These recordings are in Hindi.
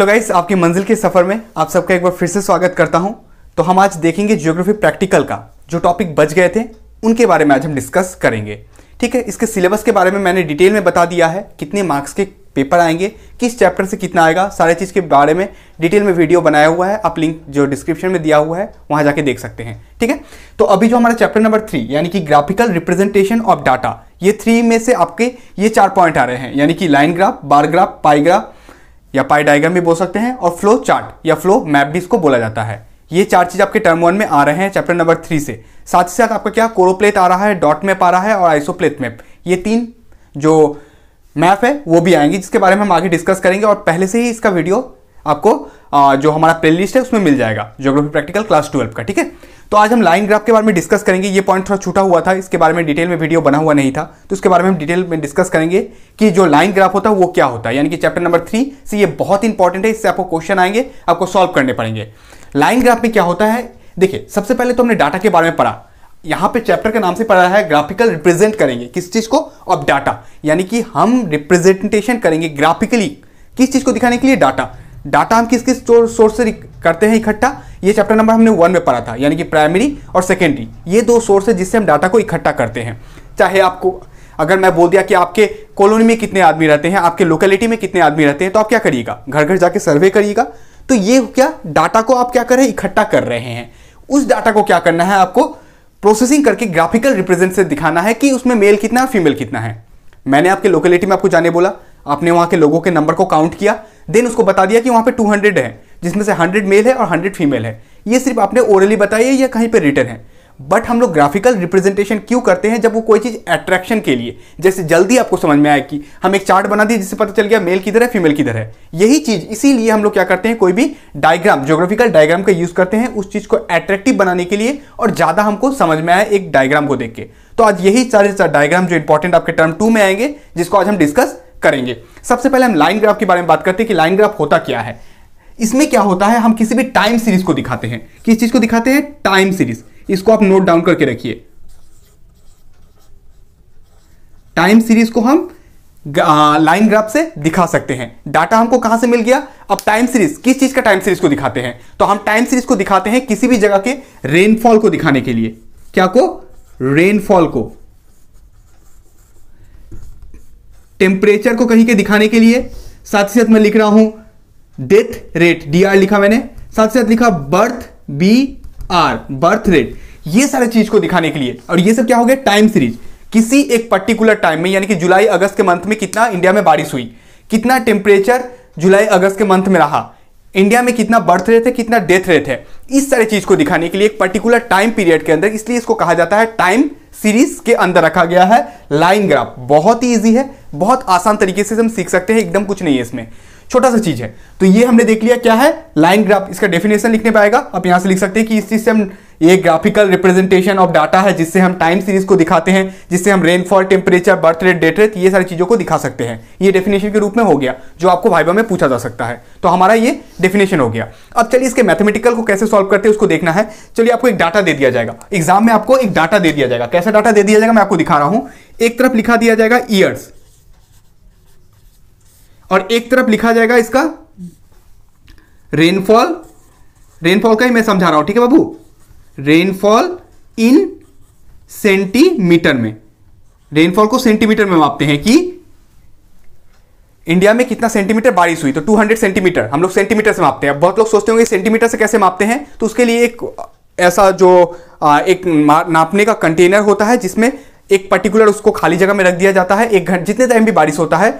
हेलो गाइस आपकी मंजिल के सफ़र में आप सबका एक बार फिर से स्वागत करता हूं तो हम आज देखेंगे ज्योग्राफी प्रैक्टिकल का जो टॉपिक बच गए थे उनके बारे में आज हम डिस्कस करेंगे ठीक है इसके सिलेबस के बारे में मैंने डिटेल में बता दिया है कितने मार्क्स के पेपर आएंगे किस चैप्टर से कितना आएगा सारे चीज़ के बारे में डिटेल में वीडियो बनाया हुआ है आप लिंक जो डिस्क्रिप्शन में दिया हुआ है वहाँ जाके देख सकते हैं ठीक है तो अभी जो हमारा चैप्टर नंबर थ्री यानी कि ग्राफिकल रिप्रेजेंटेशन ऑफ डाटा ये थ्री में से आपके ये चार पॉइंट आ रहे हैं यानी कि line graph bar graph pie या पाई डायग्राम भी बोल सकते हैं और फ्लो चार्ट या फ्लो मैप भी इसको बोला जाता है ये चार चीज़ आपके टर्म वन में आ रहे हैं चैप्टर नंबर थ्री से साथ ही साथ आपका क्या कोरोप्लेट आ रहा है डॉट मैप आ रहा है और आइसोप्लेट मैप ये तीन जो मैप है वो भी आएंगी जिसके बारे में हम आगे डिस्कस करेंगे और पहले से ही इसका वीडियो आपको जो हमारा प्ले है उसमें मिल जाएगा ज्योग्राफी प्रैक्टिकल क्लास ट्वेल्व का ठीक है तो आज हम लाइन ग्राफ के बारे में डिस्कस करेंगे ये पॉइंट थोड़ा छूटा हुआ था इसके बारे में डिटेल में वीडियो बना हुआ नहीं था तो इसके बारे में हम डिटेल में डिस्कस करेंगे कि जो लाइन ग्राफ होता है वो क्या होता है यानी कि चैप्टर नंबर थ्री से ये बहुत इंपॉर्टेंट है इससे आपको क्वेश्चन आएंगे आपको सॉल्व करने पड़ेंगे लाइन ग्राफ में क्या होता है देखिए सबसे पहले तो हमने डाटा के बारे में पढ़ा यहाँ पे चैप्टर के नाम से पढ़ा है ग्राफिकल रिप्रेजेंट करेंगे किस चीज़ को अब डाटा यानी कि हम रिप्रेजेंटेशन करेंगे ग्राफिकली किस चीज़ को दिखाने के लिए डाटा डाटा हम किस किस सोर्स से करते हैं इकट्ठा ये चैप्टर नंबर हमने वन में पढ़ा था यानी कि प्राइमरी और सेकेंडरी ये दो सोर्स है जिससे हम डाटा को इकट्ठा करते हैं चाहे आपको अगर मैं बोल दिया कि आपके कॉलोनी में कितने आदमी रहते हैं आपके लोकेलिटी में कितने आदमी रहते हैं तो आप क्या करिएगा घर घर जाके सर्वे करिएगा तो ये क्या डाटा को आप क्या कर रहे हैं इकट्ठा कर रहे हैं उस डाटा को क्या करना है आपको प्रोसेसिंग करके ग्राफिकल रिप्रेजेंट से दिखाना है कि उसमें मेल कितना है फीमेल कितना है मैंने आपके लोकेलिटी में आपको जाने बोला आपने वहां के लोगों के नंबर को काउंट किया देन उसको बता दिया कि वहां पे 200 है जिसमें से 100 मेल है और 100 फीमेल है ये सिर्फ आपने ओरली बताई है या कहीं पे रिटर्न है बट हम लोग ग्राफिकल रिप्रेजेंटेशन क्यों करते हैं जब वो कोई चीज़ अट्रैक्शन के लिए जैसे जल्दी आपको समझ में आए कि हम एक चार्ट बना दिए जिससे पता चल गया मेल किधर है फीमेल किधर है यही चीज़ इसीलिए हम लोग क्या करते हैं कोई भी डायग्राम ज्योग्राफिकल डायग्राम का यूज़ करते हैं उस चीज़ को अट्रैक्टिव बनाने के लिए और ज़्यादा हमको समझ में आए एक डायग्राम को देख के तो आज यही सारे डायग्राम जो इंपॉर्टेंट आपके टर्म टू में आएंगे जिसको आज हम डिस्कस करेंगे सबसे पहले हम लाइन ग्राफ के बारे में बात करते हैं कि लाइन ग्राफ होता क्या है इसमें क्या होता है हम किसी भी टाइम सीरीज को दिखाते हैं किस चीज को दिखाते हैं टाइम सीरीज इसको आप नोट डाउन करके रखिए टाइम सीरीज को हम लाइन ग्राफ से दिखा सकते हैं डाटा हमको कहां से मिल गया अब टाइम सीरीज किस चीज का टाइम सीरीज को दिखाते हैं तो हम टाइम सीरीज को दिखाते हैं किसी भी जगह के रेनफॉल को दिखाने के लिए क्या को रेनफॉल को टेम्परेचर को कहीं के दिखाने के लिए साथ ही साथ मैं लिख रहा हूं डेथ रेट डी आर लिखा मैंने साथ ही साथ लिखा birth B R birth rate ये सारे चीज को दिखाने के लिए और ये सब क्या हो गया टाइम सीरीज किसी एक पर्टिकुलर टाइम में यानी कि जुलाई अगस्त के मंथ में कितना इंडिया में बारिश हुई कितना टेम्परेचर जुलाई अगस्त के मंथ में रहा इंडिया में कितना बर्थ रेट है कितना डेथ रेट है इस सारे चीज को दिखाने के लिए एक पर्टिकुलर टाइम पीरियड के अंदर इसलिए इसको कहा जाता है टाइम सीरीज के अंदर रखा गया है लाइन ग्राफ बहुत ही ईजी है बहुत आसान तरीके से हम सीख सकते हैं एकदम कुछ नहीं है इसमें छोटा सा चीज़ है तो ये हमने देख लिया क्या है लाइन ग्राफ इसका डेफिनेशन लिखने पाएगा आप यहां से लिख सकते हैं कि इस चीज़ से हम ये ग्राफिकल रिप्रेजेंटेशन ऑफ डाटा है जिससे हम टाइम सीरीज को दिखाते हैं जिससे हम rainfall temperature birth rate death rate ये सारी चीज़ों को दिखा सकते हैं ये डेफिनेशन के रूप में हो गया जो आपको वाइबा में पूछा जा सकता है तो हमारा ये डेफिनेशन हो गया अब चलिए इसके मैथमेटिकल को कैसे सॉल्व करते हैं उसको देखना है चलिए आपको एक डाटा दे दिया जाएगा एग्जाम में आपको एक डाटा दे दिया जाएगा कैसा डाटा दे दिया जाएगा मैं आपको दिखा रहा हूँ एक तरफ लिखा दिया जाएगा ईयर्स और एक तरफ लिखा जाएगा इसका रेनफॉल रेनफॉल का ही मैं समझा रहा हूं ठीक है बाबू रेनफॉल इन सेंटीमीटर में रेनफॉल को सेंटीमीटर में मापते हैं कि इंडिया में कितना सेंटीमीटर बारिश हुई तो 200 सेंटीमीटर हम लोग सेंटीमीटर से मापते हैं बहुत लोग सोचते होंगे सेंटीमीटर से कैसे मापते हैं तो उसके लिए एक ऐसा जो एक नापने का कंटेनर होता है जिसमें एक पर्टिकुलर उसको खाली जगह में रख दिया जाता है एक घंटे जितने टाइम भी बारिश होता है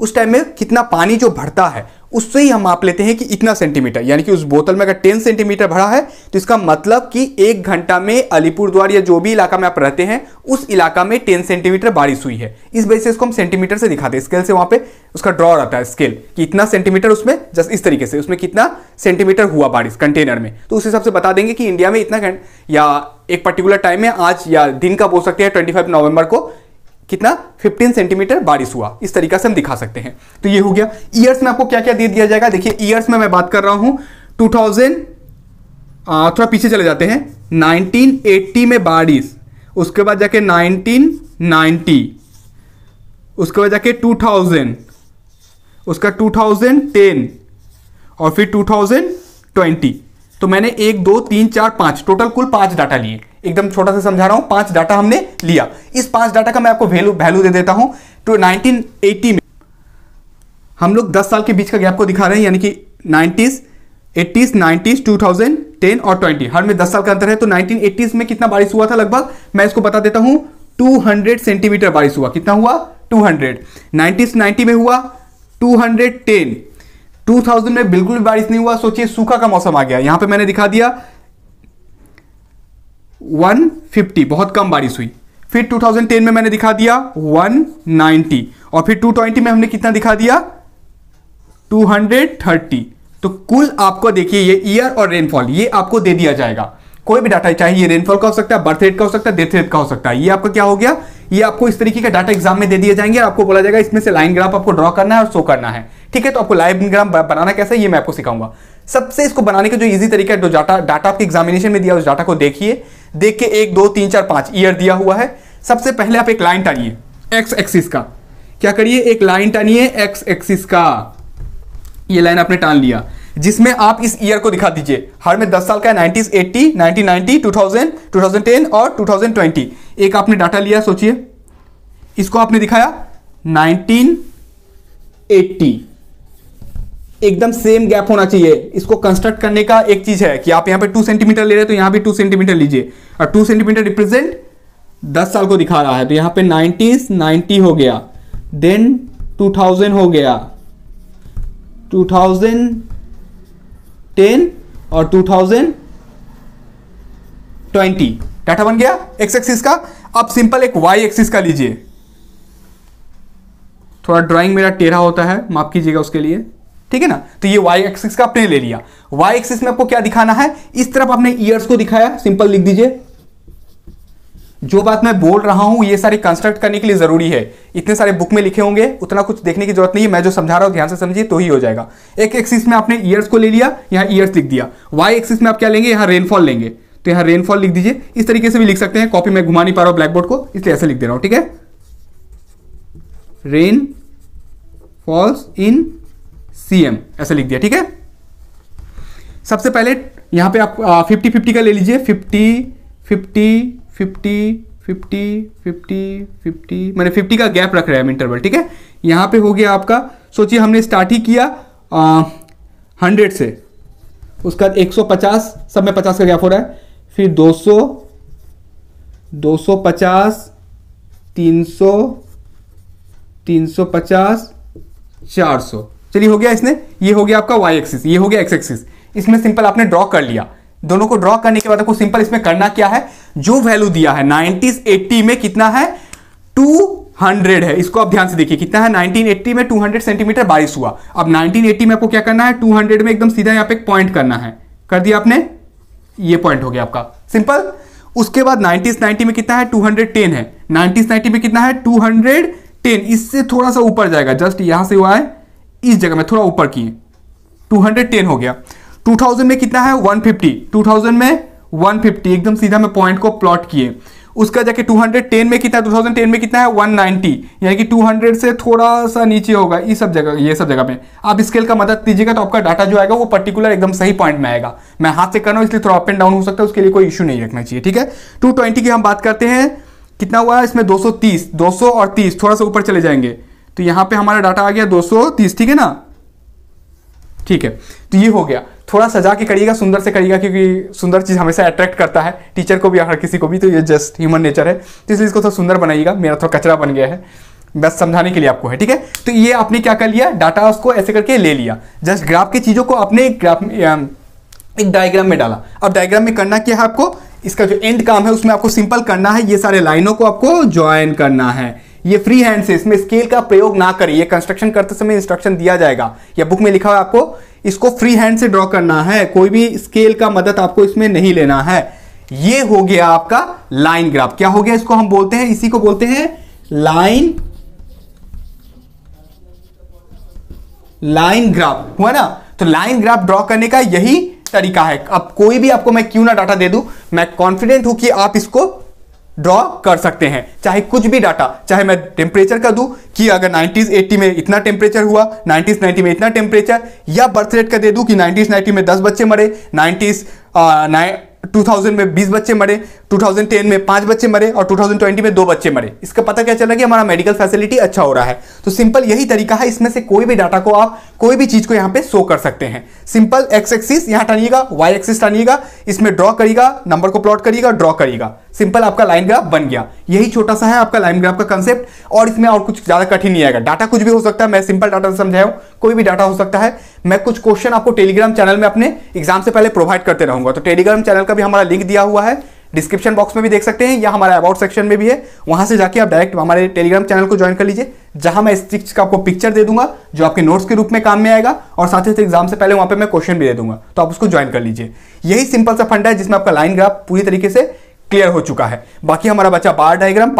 उस टाइम में कितना पानी जो भरता है उससे ही हम माप लेते हैं कि इतना सेंटीमीटर यानी कि उस बोतल में अगर 10 सेंटीमीटर भरा है तो इसका मतलब कि एक घंटा में अलीपुर द्वार या जो भी इलाका में आप रहते हैं उस इलाका में 10 सेंटीमीटर बारिश हुई है इस वजह से इसको हम सेंटीमीटर से दिखाते हैं स्केल से वहां पे उसका ड्रॉ रहता है स्केल कि इतना सेंटीमीटर उसमें जस्ट इस तरीके से उसमें कितना सेंटीमीटर हुआ बारिश कंटेनर में तो उस हिसाब से बता देंगे कि इंडिया में इतना या एक पर्टिकुलर टाइम में आज या दिन का बोल सकते हैं ट्वेंटी नवंबर को कितना 15 सेंटीमीटर बारिश हुआ इस तरीके से हम दिखा सकते हैं तो ये हो गया ईयर्स में आपको क्या क्या दे दिया जाएगा देखिए ईयर्स में मैं बात कर रहा हूं 2000 थोड़ा पीछे चले जाते हैं 1980 में बारिश उसके बाद जाके 1990 उसके बाद जाके 2000 उसका 2010 और फिर 2020 तो मैंने एक दो तीन चार पांच टोटल कुल पांच डाटा लिए एकदम छोटा सा समझा रहा हूं पांच डाटा हमने लिया इस पांच डाटा का मैं आपको वैल्यू वैल्यू दे देता हूं तो 1980 में हम लोग 10 साल के बीच का गैप को दिखा रहे हैं यानी कि 90s 80s 90s 2000 10 और 20 हर में 10 साल का अंतर है तो 1980s में कितना बारिश हुआ था लगभग मैं इसको बता देता हूं 200 सेंटीमीटर बारिश हुआ कितना हुआ 200 90s 90 में हुआ 210 2000 में बिल्कुल भी बारिश नहीं हुआ सोचिए सूखा का मौसम आ गया यहां पे मैंने दिखा दिया 150 बहुत कम बारिश हुई फिर 2010 में मैंने दिखा दिया 190 और फिर 220 में हमने कितना दिखा दिया 230 तो कुल आपको देखिए ये ईयर और रेनफॉल ये आपको दे दिया जाएगा कोई भी डाटा चाहिए रेनफॉल का हो सकता है बर्थ रेट का हो सकता है डेथ रेट का हो सकता है ये आपका क्या हो गया ये आपको इस तरीके का डाटा एग्जाम में दे दिए जाएंगे और आपको बोला जाएगा इसमें से लाइन ग्राफ आपको ड्रॉ करना है और शो करना है ठीक है तो आपको लाइन ग्राफ बनाना कैसे ये मैं आपको सिखाऊंगा सबसे इसको बनाने का जो इजी तरीका है जो डाटा डाटा आपके एग्जामिनेशन में दिया उस डाटा को देखिए देख के एक दो तीन चार पांच ईयर दिया हुआ है सबसे पहले आप एक लाइन टानिए एक्स एक्सिस का क्या करिए एक लाइन टानिए एक्स एक्सिस का ये लाइन आपने टान लिया जिसमें आप इस ईयर को दिखा दीजिए हर में 10 साल का है नाइनटीज एट्टी नाइनटीन नाइनटी और 2020 एक आपने डाटा लिया सोचिए इसको आपने दिखाया 1980 एकदम सेम गैप होना चाहिए इसको कंस्ट्रक्ट करने का एक चीज है कि आप यहां पे 2 सेंटीमीटर ले रहे हैं तो यहां भी 2 सेंटीमीटर लीजिए और 2 सेंटीमीटर रिप्रेजेंट 10 साल को दिखा रहा है तो यहां पर नाइनटीन नाइनटी हो गया देन टू हो गया टू टेन और टू थाउजेंड ट्वेंटी डाटा बन गया एक्स एक्सिस का अब सिंपल एक वाई एक्सिस का लीजिए थोड़ा ड्राइंग मेरा टेढ़ा होता है माफ कीजिएगा उसके लिए ठीक है ना तो ये वाई एक्सिस का आपने ले लिया वाई एक्सिस में आपको क्या दिखाना है इस तरफ आपने ईयर्स को दिखाया सिंपल लिख दीजिए जो बात मैं बोल रहा हूं ये सारी कंस्ट्रक्ट करने के लिए जरूरी है इतने सारे बुक में लिखे होंगे उतना कुछ देखने की जरूरत नहीं है मैं जो समझा रहा हूं ध्यान से समझिए तो ही हो जाएगा एक एक्सिस में आपने ईयर्स को ले लिया यहां ईयर्स लिख दिया वाई एक्सिस में आप क्या लेंगे यहां रेनफॉल लेंगे तो यहां रेनफॉल लिख दीजिए इस तरीके से भी लिख सकते हैं कॉपी में घुमा नहीं पा रहा हूं ब्लैकबोर्ड को इसलिए ऐसे लिख दे रहा हूं ठीक है रेन फॉल्स इन सीएम ऐसा लिख दिया ठीक है सबसे पहले यहां पे आप फिफ्टी फिफ्टी का ले लीजिए fifty fifty fifty fifty fifty fifty मैंने फिफ्टी का गैप रख रहे हैं हम इंटरवल ठीक है यहाँ पे हो गया आपका सोचिए हमने स्टार्ट ही किया हंड्रेड से उसका एक सौ पचास सब में पचास का गैप हो रहा है फिर दो दो सौ सौ सौ पचास तीन तीन सौ पचास चार सौ चलिए हो गया इसने ये हो गया आपका वाई एक्सिस ये हो गया एक्स एक्सिस इसमें सिंपल आपने ड्रॉ कर लिया दोनों को ड्रॉ करने के बाद आपको सिंपल इसमें करना क्या है जो वैल्यू दिया है नाइनटीज एट्टी में कितना है टू हंड्रेड है इसको आप ध्यान से देखिए कितना है 1980 में 200 सेंटीमीटर बारिश हुआ अब 1980 में आपको क्या करना है 200 में एकदम सीधा यहां पे पॉइंट करना है कर दिया आपने ये पॉइंट हो गया आपका सिंपल उसके बाद 1990 में कितना है 210 है 1990 में कितना है 210 इससे थोड़ा सा ऊपर जाएगा जस्ट यहां से हुआ है इस जगह में थोड़ा ऊपर किए टू हो गया 2000 में कितना है 150 2000 में 150 एकदम सीधा मैं पॉइंट को प्लॉट किए उसका जाके 210 में कितना 2010 में कितना है 190 यानी कि 200 से थोड़ा सा नीचे होगा ये सब जगह ये सब जगह पे आप स्केल का मदद दीजिएगा तो आपका डाटा जो आएगा वो पर्टिकुलर एकदम सही पॉइंट में आएगा मैं हाथ से कर रहा हूँ इसलिए थोड़ा अप एंड डाउन हो सकता है उसके लिए कोई इशू नहीं रखना चाहिए ठीक है टू की हम बात करते हैं कितना हुआ है इसमें 230 200 और 30 थोड़ा सा ऊपर चले जाएंगे तो यहां पे हमारा डाटा आ गया 230 ठीक है ना ठीक है तो ये हो गया थोड़ा सजा के करिएगा सुंदर से करिएगा क्योंकि सुंदर चीज़ हमेशा अट्रैक्ट करता है टीचर को भी हर किसी को भी तो ये जस्ट ह्यूमन नेचर है तो इसलिए इसको थोड़ा सुंदर बनाइएगा मेरा थोड़ा कचरा बन गया है बस समझाने के लिए आपको है ठीक है तो ये आपने क्या कर लिया डाटा उसको ऐसे करके ले लिया जस्ट ग्राफ की चीज़ों को आपने ग्राफ एक डायग्राम में डाला अब डायग्राम में करना क्या है आपको इसका जो एंड काम है उसमें आपको सिंपल करना है ये सारे लाइनों को आपको ज्वाइन करना है ये फ्री हैंड से इसमें स्केल का प्रयोग ना करिए कंस्ट्रक्शन करते समय इंस्ट्रक्शन दिया जाएगा या बुक में लिखा हुआ आपको इसको फ्री हैंड से ड्रॉ करना है कोई भी स्केल का मदद आपको इसमें नहीं लेना है ये हो गया आपका लाइन ग्राफ क्या हो गया इसको हम बोलते हैं इसी को बोलते हैं लाइन लाइन ग्राफ हुआ ना तो लाइन ग्राफ ड्रॉ करने का यही तरीका है अब कोई भी आपको मैं क्यों ना डाटा दे दूं मैं कॉन्फिडेंट हूं कि आप इसको ड्रॉ कर सकते हैं चाहे कुछ भी डाटा चाहे मैं टेम्परेचर का दूं कि अगर 90s 80 में इतना टेम्परेचर हुआ 90s 90 में इतना टेम्परेचर या बर्थ रेट का दे दूं कि 90s 90 में 10 बच्चे मरे 90s टू थाउजेंड में बीस बच्चे मरे 2010 में पांच बच्चे मरे और 2020 में दो बच्चे मरे इसका पता क्या चला कि हमारा मेडिकल फैसिलिटी अच्छा हो रहा है तो सिंपल यही तरीका है इसमें से कोई भी डाटा को आप कोई भी चीज को यहाँ पे शो कर सकते हैं सिंपल एक्स एक्सिस यहां टानिएगा वाई एक्सिस टानिएगा इसमें ड्रॉ करिएगा नंबर को प्लॉट करिएगा ड्रॉ करिएगा सिंपल आपका लाइन ग्राफ बन गया यही छोटा सा है आपका लाइन ग्राफ का कंसेप्ट और इसमें और कुछ ज्यादा कठिन नहीं आएगा डाटा कुछ भी हो सकता है मैं सिंपल डाटा समझाया हूं कोई भी डाटा हो सकता है मैं कुछ क्वेश्चन आपको टेलीग्राम चैनल में अपने एग्जाम से पहले प्रोवाइड करते रहूंगा तो टेलीग्राम चैनल का भी हमारा लिंक दिया हुआ है डिस्क्रिप्शन बॉक्स में भी देख सकते हैं या हमारे अबाउट सेक्शन में भी है वहां से जाके आप डायरेक्ट हमारे टेलीग्राम चैनल को ज्वाइन कर लीजिए जहां मैं इस चीज का आपको पिक्चर दे दूंगा जो आपके नोट्स के रूप में काम में आएगा और साथ ही साथ एग्जाम से पहले वहां पर मैं क्वेश्चन भी दे दूंगा तो आप उसको ज्वाइन कर लीजिए यही सिंपल सा फंडा है जिसमें आपका लाइन ग्राफ पूरी तरीके से क्लियर हो चुका है बाकी हमारा बच्चा बार डायग्राम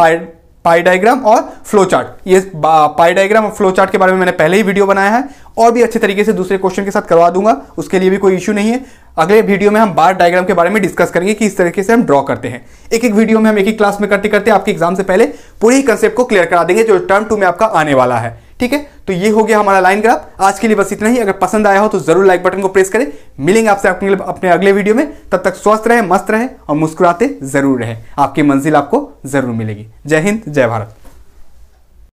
पाई डायग्राम और फ्लो चार्ट ये पाई डायग्राम और फ्लो चार्ट के बारे में मैंने पहले ही वीडियो बनाया है और भी अच्छे तरीके से दूसरे क्वेश्चन के साथ करवा दूंगा उसके लिए भी कोई इशू नहीं है अगले वीडियो में हम बार डायग्राम के बारे में डिस्कस करेंगे कि इस तरीके से हम ड्रॉ करते हैं एक एक वीडियो में हम एक ही क्लास में करते करते आपके एग्जाम से पहले पूरे ही कंसेप्ट को क्लियर करा देंगे जो टर्म टू में आपका आने वाला है ठीक है तो ये हो गया हमारा लाइन ग्राफ आज के लिए बस इतना ही अगर पसंद आया हो तो जरूर लाइक बटन को प्रेस करें मिलेंगे आपसे अपने अपने अगले वीडियो में तब तक स्वस्थ रहें मस्त रहें और मुस्कुराते जरूर रहें आपकी मंजिल आपको जरूर मिलेगी जय हिंद जय भारत